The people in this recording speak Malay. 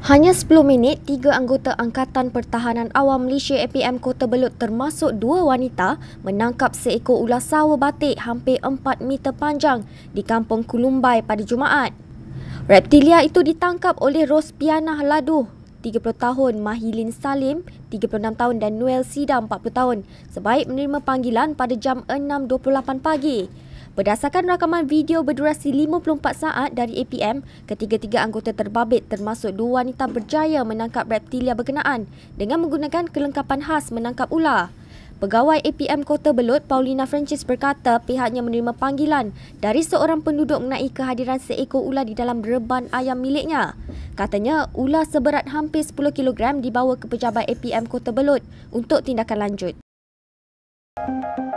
Hanya 10 minit, tiga anggota Angkatan Pertahanan Awam Malaysia APM Kota Belut termasuk dua wanita menangkap seekor ular sawa batik hampir 4 meter panjang di Kampung Kulumbai pada Jumaat. Reptilia itu ditangkap oleh Rospiana Laduh, 30 tahun, Mahilin Salim, 36 tahun dan Noel Sida, 40 tahun sebaik menerima panggilan pada jam 6.28 pagi. Berdasarkan rakaman video berdurasi 54 saat dari APM, ketiga-tiga anggota terbabit termasuk dua wanita berjaya menangkap reptilia berkenaan dengan menggunakan kelengkapan khas menangkap ular. Pegawai APM Kota Belut, Paulina Francis berkata pihaknya menerima panggilan dari seorang penduduk mengenai kehadiran seekor ular di dalam reban ayam miliknya. Katanya, ular seberat hampir 10 kg dibawa ke pejabat APM Kota Belut untuk tindakan lanjut. Thank you.